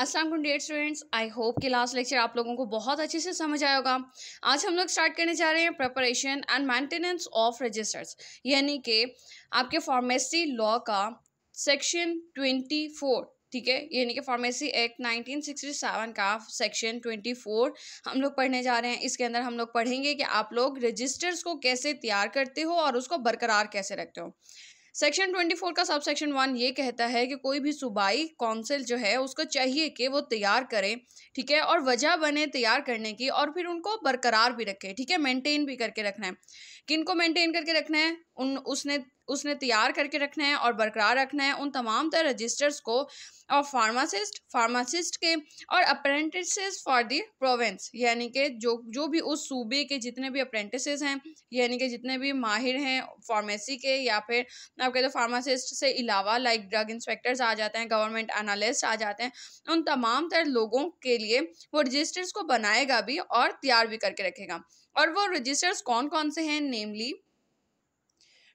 Aslam dear students I hope कि last lecture आप लोगों को बहुत अच्छे से समझ आया होगा आज हम लोग स्टार्ट करने जा रहे हैं preparation and maintenance of registers यानी कि आपके फार्मेसी लॉ का सेक्शन ट्वेंटी फोर ठीक है यानी कि फार्मेसी एक्ट 1967 का सेक्शन 24 हम लोग पढ़ने जा रहे हैं इसके अंदर हम लोग पढ़ेंगे कि आप लोग रजिस्टर्स को कैसे तैयार करते हो और उसको बरकरार कैसे रखते हो सेक्शन 24 का सब सेक्शन वन ये कहता है कि कोई भी सूबाई काउंसिल जो है उसको चाहिए कि वो तैयार करें ठीक है और वजह बने तैयार करने की और फिर उनको बरकरार भी रखें ठीक है मेंटेन भी करके रखना है किन को मेंटेन करके रखना है उन उसने उसने तैयार करके रखना है और बरकरार रखना है उन तमाम तर रजिस्टर्स को और फार्मासिस्ट फार्मासिस्ट के और अप्रेंटिस फॉर दी प्रोवेंस यानी कि जो जो भी उस सूबे के जितने भी अप्रेंटिस हैं यानी कि जितने भी माहिर हैं फार्मेसी के या फिर आप कहते हो फार्मासिस्ट से अलावा लाइक ड्रग इंस्पेक्टर्स आ जाते हैं गवर्नमेंट एनालिस्ट आ जाते हैं उन तमाम तर लोगों के लिए वो रजिस्टर्स को बनाएगा भी और तैयार भी करके रखेगा और वो रजिस्टर्स कौन कौन से हैं नेमली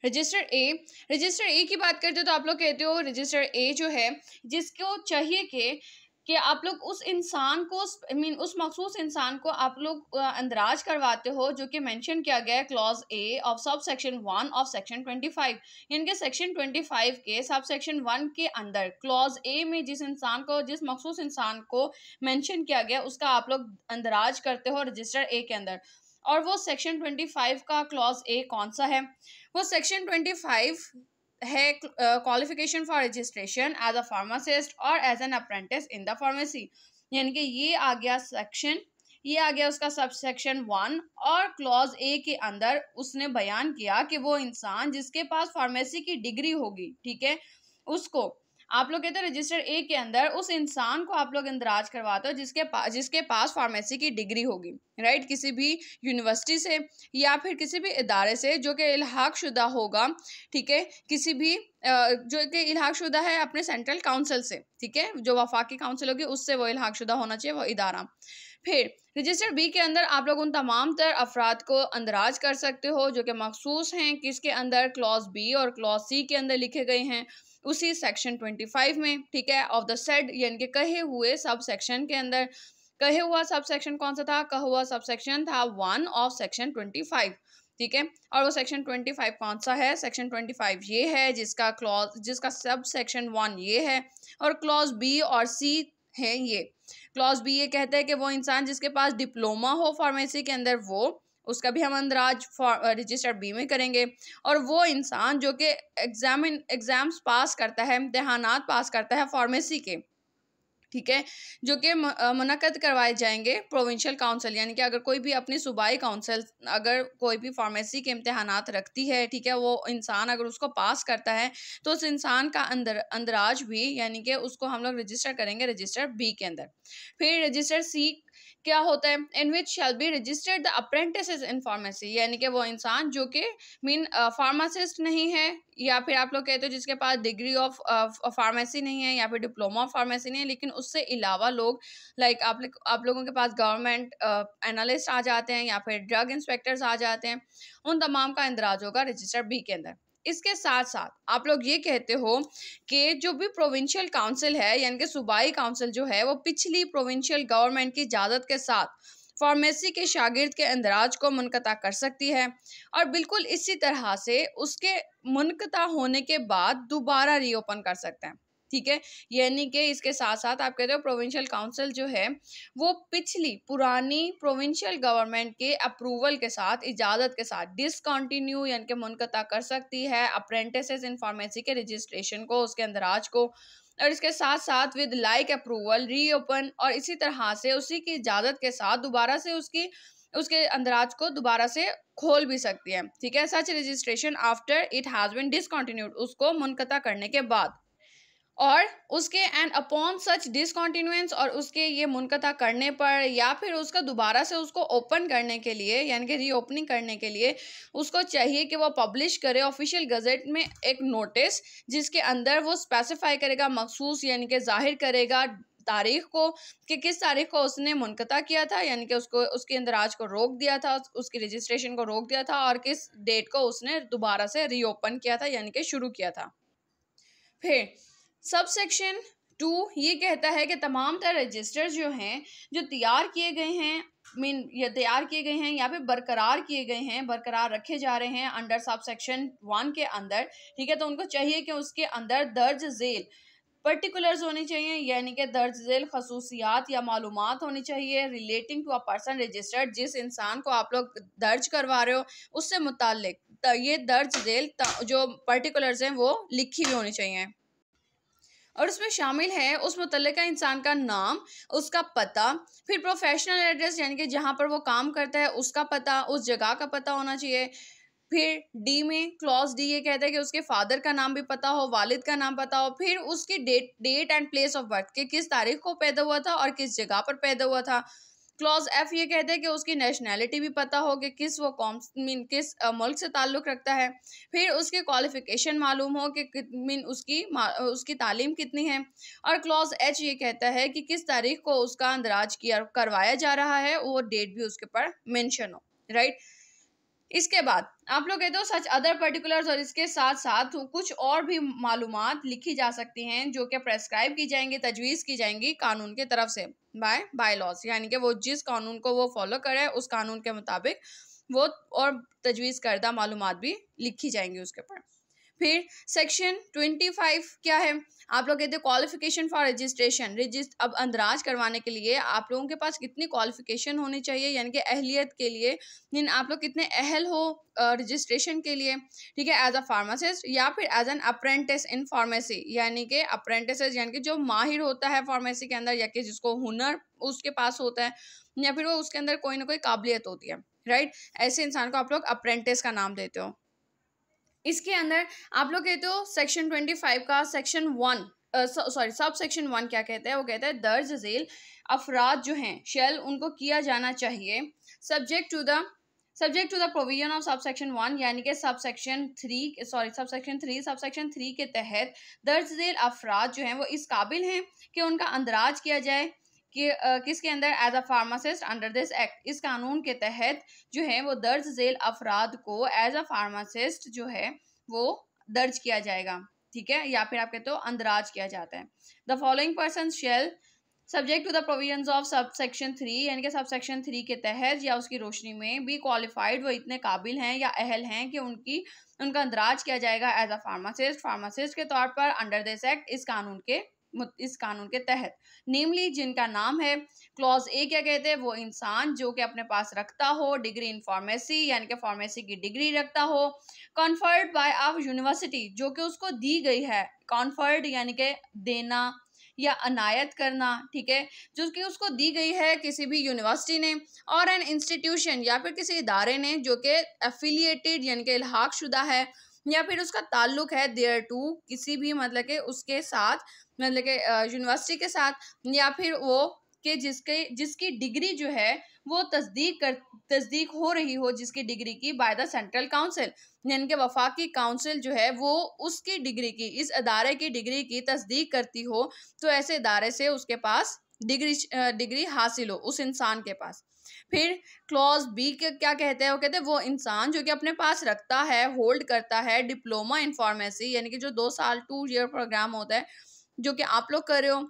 रजिस्टर ए रजिस्टर ए की बात करते हो तो आप लोग कहते हो रजिस्टर ए जो है जिसको चाहिए कि कि आप लोग उस इंसान को आई मीन उस मखसूस इंसान को आप लोग अंदराज करवाते हो जो कि मेंशन किया गया है clause A of sub section one of section twenty five यानी कि सेक्शन ट्वेंटी फाइव के सब सेक्शन वन के अंदर क्लॉज ए में जिस इंसान को जिस मखसूस इंसान को मेंशन किया गया उसका आप लोग अंदराज करते हो रजिस्टर ए के अंदर और वो सेक्शन ट्वेंटी फाइव का क्लॉज ए कौन सा है वो सेक्शन ट्वेंटी फाइव है qualification for registration as a pharmacist और as an apprentice in the pharmacy यानी कि ये आ गया सेक्शन ये आ गया उसका सब सेक्शन वन और क्लॉज ए के अंदर उसने बयान किया कि वो इंसान जिसके पास फार्मेसी की डिग्री होगी ठीक है उसको आप लोग कहते हैं रजिस्टर ए के अंदर उस इंसान को आप लोग इंदराज करवाते हो जिसके पास जिसके पास फार्मेसी की डिग्री होगी राइट किसी भी यूनिवर्सिटी से या फिर किसी भी इदारे से जो कि इलाहाक शुदा होगा ठीक है किसी भी जो कि इलाहाक शुदा है अपने सेंट्रल काउंसिल से ठीक है जो वफाकी काउंसिल होगी उससे वो इलाहाक शुदा होना चाहिए वो इदारा फिर रजिस्टर बी के अंदर आप लोग उन तमाम तर अफराद को अंदराज कर सकते हो जो कि मखसूस हैं किसके अंदर क्लॉज बी और क्लॉज सी के अंदर लिखे गए हैं उसी सेक्शन ट्वेंटी फाइव में ठीक है ऑफ द सेड यानी कि कहे हुए सब सेक्शन के अंदर कहे हुआ सब सेक्शन कौन सा था कहा हुआ सब सेक्शन था one of section twenty five ठीक है और वो सेक्शन ट्वेंटी फाइव कौन सा है सेक्शन ट्वेंटी फाइव ये है जिसका क्लॉज जिसका सब सेक्शन वन ये है और क्लॉज बी और सी है ये क्लॉज बी ये कहता है कि वो इंसान जिसके पास डिप्लोमा हो फार्मेसी के अंदर वो उसका भी हम अंदराज रजिस्टर बी में करेंगे और वो इंसान जो कि एग्ज़ाम एग्ज़ाम्स पास करता है इम्तहान पास करता है फार्मेसी के ठीक है जो कि मुनद करवाए जाएंगे प्रोविंशियल काउंसिल यानी कि अगर कोई भी अपनी सूबाई काउंसिल अगर कोई भी फार्मेसी के इम्तहानात रखती है ठीक है वो इंसान अगर उसको पास करता है तो उस इंसान का अंदर अंदराज भी यानी कि उसको हम लोग रजिस्टर करेंगे रजिस्टर बी के अंदर फिर रजिस्टर सी क्या होता है in which shall be registered the apprentice in pharmacy यानी कि वो इंसान जो कि मीन फार्मासिस्ट नहीं है या फिर आप लोग कहते हो जिसके पास डिग्री ऑफ फार्मेसी नहीं है या फिर डिप्लोमा ऑफ फार्मेसी नहीं है लेकिन उससे अलावा लोग लाइक आप आप लोगों के पास गवर्नमेंट एनालिस्ट आ जाते हैं या फिर ड्रग इंस्पेक्टर्स आ जाते हैं उन तमाम का इंदराज होगा रजिस्टर बी के अंदर इसके साथ साथ आप लोग ये कहते हो कि जो भी प्रोविंशियल काउंसिल है यानी कि सूबाई काउंसिल जो है वो पिछली प्रोविंशियल गवर्नमेंट की इजाज़त के साथ फार्मेसी के शागिर्द के अंदराज को मनकता कर सकती है और बिल्कुल इसी तरह से उसके मुनकता होने के बाद दोबारा रीओपन कर सकते हैं ठीक है यानी कि इसके साथ साथ आप कहते हो प्रोविंशियल काउंसिल जो है वो पिछली पुरानी प्रोविंशियल गवर्नमेंट के अप्रूवल के साथ इजाज़त के साथ डिसकंटिन्यू यानी कि मुनकता कर सकती है अप्रेंटिसेस इन फार्मेसी के रजिस्ट्रेशन को उसके अंदराज को और इसके साथ साथ विद लाइक अप्रूवल रीओपन और इसी तरह से उसी की इजाज़त के साथ दोबारा से उसकी उसके अंदराज को दोबारा से खोल भी सकती है ठीक है such registration after it has been discontinued उसको मुनकता करने के बाद और उसके एंड अपॉन सच डिसकॉन्टिन्यूंस और उसके ये मुनकता करने पर या फिर उसका दोबारा से उसको ओपन करने के लिए यानी कि रीओपनिंग करने के लिए उसको चाहिए कि वो पब्लिश करे ऑफिशियल गज़ेट में एक नोटिस जिसके अंदर वो स्पेसिफाई करेगा मखसूस यानी कि जाहिर करेगा तारीख को कि किस तारीख को उसने मुनकता किया था यानी कि उसको उसके इंदराज को रोक दिया था उसकी रजिस्ट्रेशन को रोक दिया था और किस डेट को उसने दोबारा से रीओपन किया था यानी कि शुरू किया था फिर सब सेक्शन टू ये कहता है कि तमाम तरह रजिस्टर्स जो हैं जो तैयार किए गए हैं मीन ये तैयार किए गए हैं या फिर बरकरार किए गए हैं बरकरार रखे जा रहे हैं अंडर सब सेक्शन वन के अंदर ठीक है तो उनको चाहिए कि उसके अंदर दर्ज जेल पर्टिकुलर्स होने चाहिए यानी कि दर्ज झेल खसूसियात या मालूम होनी चाहिए relating to a person registered जिस इंसान को आप लोग दर्ज करवा रहे हो उससे मुतल ये दर्ज झेल जो पर्टिकुलर्स हैं वो लिखी हुई होनी चाहिए और उसमें शामिल है उस मुतल इंसान का नाम उसका पता फिर प्रोफेशनल एड्रेस यानी कि जहाँ पर वो काम करता है उसका पता उस जगह का पता होना चाहिए फिर डी में क्लॉज डी ये कहता है कि उसके फादर का नाम भी पता हो वालिद का नाम पता हो फिर उसकी date date and place of birth के किस तारीख को पैदा हुआ था और किस जगह पर पैदा हुआ था क्लॉज एफ ये कहते हैं कि उसकी नेशनैलिटी भी पता हो कि किस वो कॉम मीन किस मुल्क से ताल्लुक़ रखता है फिर उसकी क्वालिफ़िकेशन मालूम हो कि मीन उसकी उसकी तालीम कितनी है और क्लॉज एच ये कहता है कि किस तारीख को उसका अंदराज किया करवाया जा रहा है वो डेट भी उसके पर मैंशन हो राइट right? इसके बाद आप लोग कहते हो सच अदर पर्टिकुलर्स और इसके साथ साथ कुछ और भी मालूम लिखी जा सकती हैं जो कि प्रेस्क्राइब की जाएंगी तजवीज़ की जाएंगी कानून की तरफ से बाय बाय लॉज यानी कि वो जिस कानून को वो फॉलो करे उस कानून के मुताबिक वो और तजवीज़ करदा मालूम भी लिखी जाएंगी उसके ऊपर फिर सेक्शन ट्वेंटी फाइव क्या है आप लोग कहते हैं क्वालिफिकेशन फॉर रजिस्ट्रेशन रजिस्ट अब अंदराज करवाने के लिए आप लोगों के पास कितनी क्वालिफिकेशन होनी चाहिए यानी कि अहलियत के लिए मीन आप लोग कितने अहल हो रजिस्ट्रेशन के लिए ठीक है एज अ फार्मासिस्ट या फिर as an apprentice in pharmacy यानी कि अप्रेंटिस यानी कि जो माहिर होता है फार्मेसी के अंदर या कि जिसको हुनर उसके पास होता है या फिर वो उसके अंदर कोई ना कोई काबिलियत होती है राइट ऐसे इंसान को आप लोग अप्रेंटिस का नाम देते हो इसके अंदर आप लोग कहते हो सेक्शन ट्वेंटी फाइव का section one sorry sub section one क्या कहता है वो कहता है दर्ज झेल अफराद जो हैं शेल उनको किया जाना चाहिए subject to the subject to the provision of sub section one यानी कि sub section three sorry sub section three sub section three के तहत दर्ज झेल अफराद जो हैं वो इस काबिल हैं कि उनका अंदराज किया जाए कि किसके अंदर as a pharmacist under this act इस कानून के तहत जो है वो दर्ज जेल अफराद को एज अ फार्मासिस्ट जो है वो दर्ज किया जाएगा ठीक है या फिर आप कहते हो अंदराज किया जाता है the following person shall subject to the provision of sub section three यानी कि सब सेक्शन थ्री के तहत या उसकी रोशनी में भी क्वालिफाइड वो इतने काबिल हैं या अहल हैं कि उनकी उनका अंदराज किया जाएगा एज अ फार्मासिस्ट फार्मासिस्ट के तौर पर अंडर दिस एक्ट इस कानून के इस कानून के तहत नेमली जिनका नाम है क्लॉज ए क्या कहते हैं वो इंसान जो कि अपने पास रखता हो डिग्री इन फार्मेसी यानी कि फार्मेसी की डिग्री रखता हो कॉन्फर्ड बाय ऑफ यूनिवर्सिटी जो कि उसको दी गई है कॉन्फर्ड यानी कि देना या अनायत करना ठीक है जो कि उसको दी गई है किसी भी यूनिवर्सिटी ने और एन इंस्टीट्यूशन या फिर किसी इदारे ने जो कि एफिलिएटेड यानी कि इलाहाक शुदा है या फिर उसका ताल्लुक है देयर टू किसी भी मतलब के उसके साथ मतलब के यूनिवर्सिटी के साथ या फिर वो कि जिसके जिसकी डिग्री जो है वो तस्दीक कर तस्दीक हो रही हो जिसकी डिग्री की बाय द सेंट्रल काउंसिल यानी कि वफाकी काउंसिल जो है वो उसकी डिग्री की इस अदारे की डिग्री की तस्दीक करती हो तो ऐसे अदारे से उसके पास डिग्री डिग्री हासिल हो उस इंसान के पास फिर क्लॉज बी के क्या कहते हैं वो कहते हैं वो इंसान जो कि अपने पास रखता है होल्ड करता है डिप्लोमा इन फार्मेसी यानी कि जो दो साल टू ईयर प्रोग्राम होता है जो कि आप लोग कर रहे हो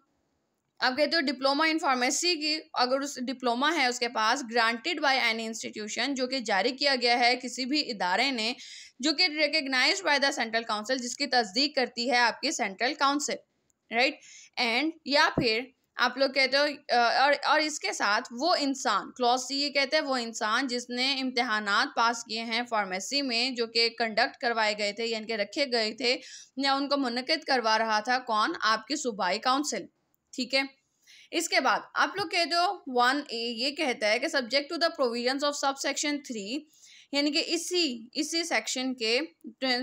आप कहते हो डिप्लोमा इन फार्मेसी की अगर उस डिप्लोमा है उसके पास ग्रांटेड बाय एन इंस्टीट्यूशन जो कि जारी किया गया है किसी भी इदारे ने जो कि recognise by the central council जिसकी तस्दीक करती है आपकी सेंट्रल काउंसिल राइट एंड या फिर आप लोग कहते हो और और इसके साथ वो इंसान क्लॉज सी ये कहते हैं वो इंसान जिसने इम्तहान पास किए हैं फार्मेसी में जो कि कंडक्ट करवाए गए थे यानी कि रखे गए थे या उनको मनकद करवा रहा था कौन आपकी सूबाई काउंसिल ठीक है इसके बाद आप लोग कहते हो वन ए ये कहता है कि subject to the provisions of sub section three यानी कि इसी इसी सेक्शन के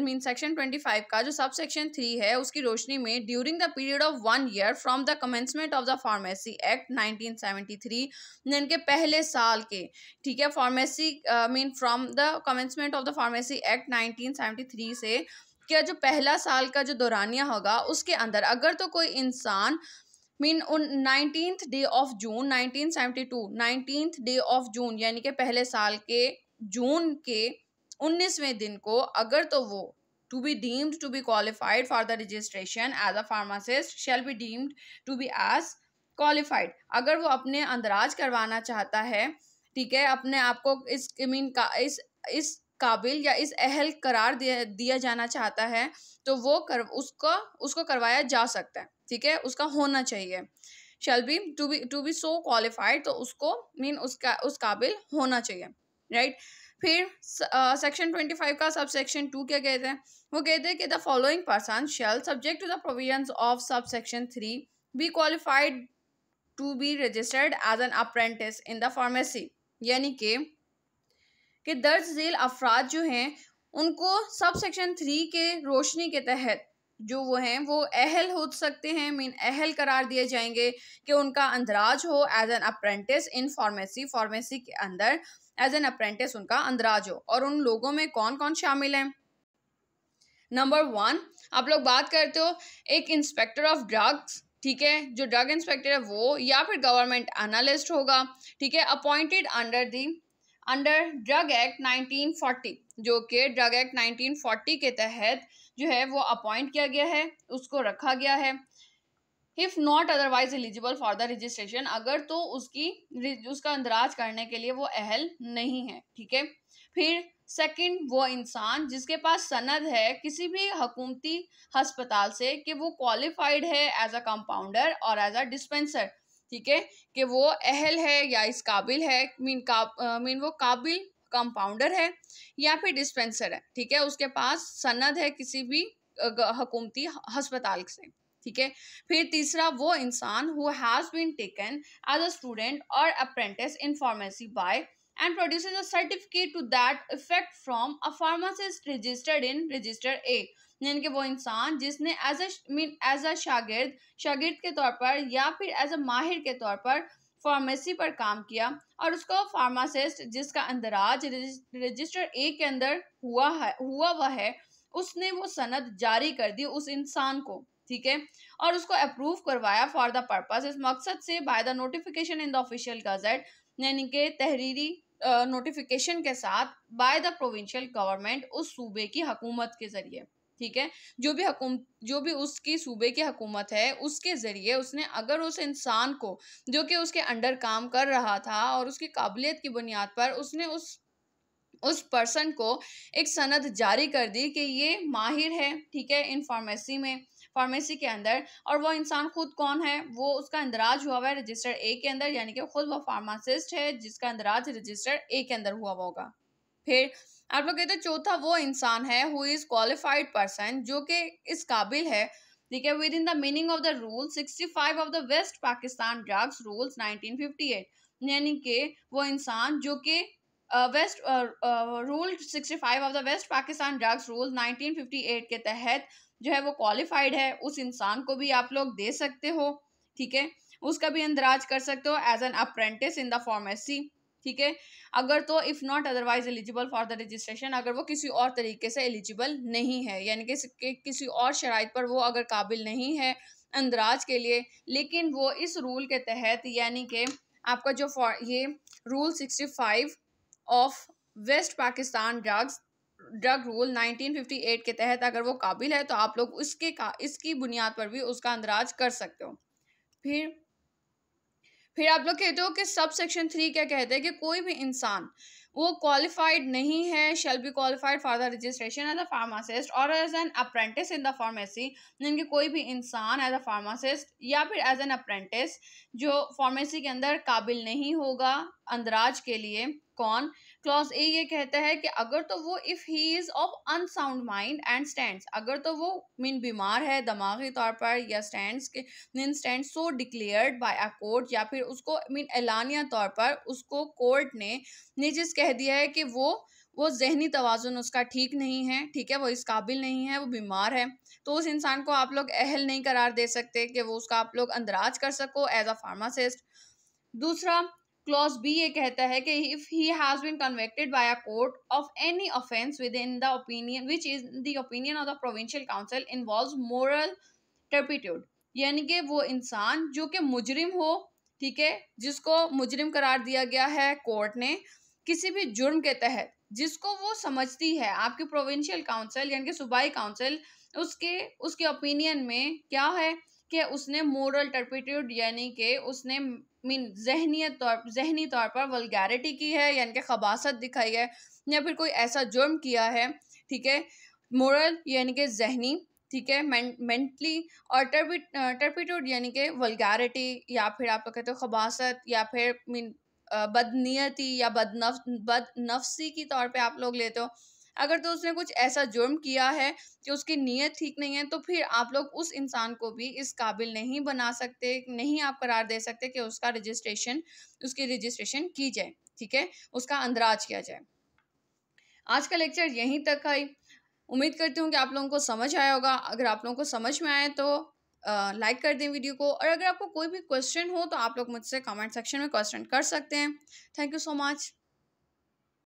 मीन सेक्शन ट्वेंटी फाइव का जो सब सेक्शन थ्री है उसकी रोशनी में during the period of one year from the commencement of the pharmacy act nineteen seventy three कि पहले साल के ठीक है pharmacy mean from the commencement of the pharmacy act nineteen seventy three से क्या जो पहला साल का जो दौरानिया होगा उसके अंदर अगर तो कोई इंसान mean on nineteen day of June nineteen seventy two nineteenth day of June यानी कि पहले साल के जून के उन्नीसवें दिन को अगर तो वो to be deemed to be qualified for the registration as a pharmacist shall be deemed to be as qualified अगर वो अपने अंदराज करवाना चाहता है ठीक है अपने आप को इस मीन का इस इस काबिल या इस अहल करार दिया दिया जाना चाहता है तो वो कर उसको उसको करवाया जा सकता है ठीक है उसका होना चाहिए shall be to be to be so qualified तो उसको मीन उसका उस काबिल होना चाहिए राइट फिर सेक्शन ट्वेंटी फाइव का सब सेक्शन टू क्या कहते हैं वो कहते हैं कि the following person shall subject to the provision of sub section three be qualified to be registered as an apprentice in the pharmacy यानी कि कि दर्ज झेल अफराद जो हैं उनको सब सेक्शन थ्री के रोशनी के तहत जो वो हैं वो अहल हो सकते हैं मीन अहल करार दिए जाएंगे कि उनका अंदराज हो as an apprentice in pharmacy pharmacy के अंदर एज एन अप्रेंटिस उनका अंदराज हो और उन लोगों में कौन कौन शामिल हैं नंबर वन आप लोग बात करते हो एक इंस्पेक्टर ऑफ ड्रग्स ठीक है जो ड्रग इंस्पेक्टर है वो या फिर गवर्नमेंट एनालिस्ट होगा ठीक है appointed under the under drug act 1940 जो कि ड्रग एक्ट 1940 के तहत जो है वो अपॉइंट किया गया है उसको रखा गया है if not otherwise eligible for the registration अगर तो उसकी उसका अंदराज करने के लिए वो अहल नहीं है ठीक है फिर सेकंड वो इंसान जिसके पास सनद है किसी भी हकूमती हस्पताल से कि वो क्वालिफाइड है एज अ कंपाउंडर और एज अ डिस्पेंसर ठीक है कि वो अहल है या इस काबिल है मीन का मीन वो काबिल कंपाउंडर है या फिर डिस्पेंसर है ठीक है उसके पास सनद है किसी भी हकूमती हस्पताल से ठीक है फिर तीसरा वो इंसान who has been taken as a student और apprentice in pharmacy by and produce a certificate to that effect from a pharmacist registered in register A यानी कि वो इंसान जिसने as a mean as a शागिर्द शागिर्द के तौर पर या फिर एज अ माहिर के तौर पर फार्मेसी पर काम किया और उसको फार्मासिस्ट जिसका अंदराज रजिस्टर ए के अंदर हुआ है हुआ वह है उसने वो सनद जारी कर दी उस इंसान को ठीक है और उसको अप्रूव करवाया फॉर द पर्पज इस मकसद से by the notification in the official gazette यानी कि तहरीरी नोटिफिकेशन uh, के साथ बाय द प्रोविंशियल गवर्नमेंट उस सूबे की हकूमत के ज़रिए ठीक है जो भी जो भी उसकी सूबे की हकूमत है उसके ज़रिए उसने अगर उस इंसान को जो कि उसके अंडर काम कर रहा था और उसकी काबिलियत की बुनियाद पर उसने उस उस पर्सन को एक सनद जारी कर दी कि ये माहिर है ठीक है इन फार्मेसी में फार्मेसी के अंदर और वो इंसान खुद कौन है वो उसका इंदराज हुआ हुआ है रजिस्टर ए के अंदर यानी कि खुद वो फार्मासिस्ट है जिसका इंदराज रजिस्टर ए के अंदर हुआ हुआ होगा फिर आप लोग कहते हैं चौथा वो इंसान है हु इज़ क्वालिफाइड पर्सन जो कि इस काबिल है ठीक है within the meaning of the rule sixty five of the West Pakistan drugs rules nineteen fifty eight यानी कि वो इंसान जो कि West rule sixty five of the West Pakistan drugs rule eight के तहत जो है वो क्वालिफाइड है उस इंसान को भी आप लोग दे सकते हो ठीक है उसका भी इंदराज कर सकते हो as an apprentice in the pharmacy ठीक है अगर तो if not otherwise eligible for the registration अगर वो किसी और तरीके से एलिजिबल नहीं है यानी कि किसी और शराइ पर वो अगर काबिल नहीं है अंदराज के लिए लेकिन वो इस रूल के तहत यानी कि आपका जो ये rule sixty five of West Pakistan drugs drug rule 1958 के तहत अगर वो काबिल है तो आप लोग उसके का इसकी बुनियाद पर भी उसका अंदराज कर सकते हो फिर फिर आप लोग कहते हो कि सब सेक्शन थ्री क्या कहते हैं कि कोई भी इंसान वो क्वालिफाइड नहीं है shall be qualified for the registration as a pharmacist और as an apprentice in the pharmacy यानी कोई भी इंसान एज अ फार्मासिस्ट या फिर एज एन अप्रेंटिस जो फार्मेसी के अंदर काबिल नहीं होगा अंदराज के लिए कौन क्लॉज ए ये कहता है कि अगर तो वो if he is of unsound mind and stand अगर तो वो मीन बीमार है दिमागी तौर पर या स्टैंड के mean stand so declared by a court या फिर उसको मीन एलानिया तौर पर उसको कोर्ट ने निजिस कह दिया है कि वो वो जहनी तोज़ुन उसका ठीक नहीं है ठीक है वो इस काबिल नहीं है वो बीमार है तो उस इंसान को आप लोग अहल नहीं करार दे सकते कि वो उसका आप लोग अंदराज कर सको एज अ फार्मासिस्ट दूसरा क्लॉज बी ये कहता है कि if he has been convected by a court of any offence within the opinion which is the opinion of the provincial council involve moral turpitude यानी कि वो इंसान जो कि मुजरिम हो ठीक है जिसको मुजरिम करार दिया गया है कोर्ट ने किसी भी जुर्म के तहत जिसको वो समझती है आपकी प्रोविंशियल काउंसिल यानी कि सूबाई काउंसिल उसके उसके ओपिनियन में क्या है कि उसने मोरल टर्पिट्यूड यानी कि उसने मीन जहनीत तौर जहनी तौर पर वलगैरिटी की है यानी कि खबासत दिखाई है या फिर कोई ऐसा जुर्म किया है ठीक है मोरल यानी कि जहनी ठीक है मेंटली और टर्पिट्यूड यानी कि वलगैरिटी या फिर आप कहते हो खबासत या फिर मीन बदनीयती या बदनफ बदनफसी की तौर पे आप लोग लेते हो अगर तो उसने कुछ ऐसा जुर्म किया है कि उसकी नीयत ठीक नहीं है तो फिर आप लोग उस इंसान को भी इस काबिल नहीं बना सकते नहीं आप करार दे सकते कि उसका रजिस्ट्रेशन उसकी रजिस्ट्रेशन की जाए ठीक है उसका अंदराज किया जाए आज का लेक्चर यहीं तक है उम्मीद करती हूँ कि आप लोगों को समझ आया होगा अगर आप लोगों को समझ में आए तो लाइक कर दें वीडियो को और अगर आपको कोई भी क्वेश्चन हो तो आप लोग मुझसे कमेंट सेक्शन में क्वेश्चन कर सकते हैं थैंक यू सो मच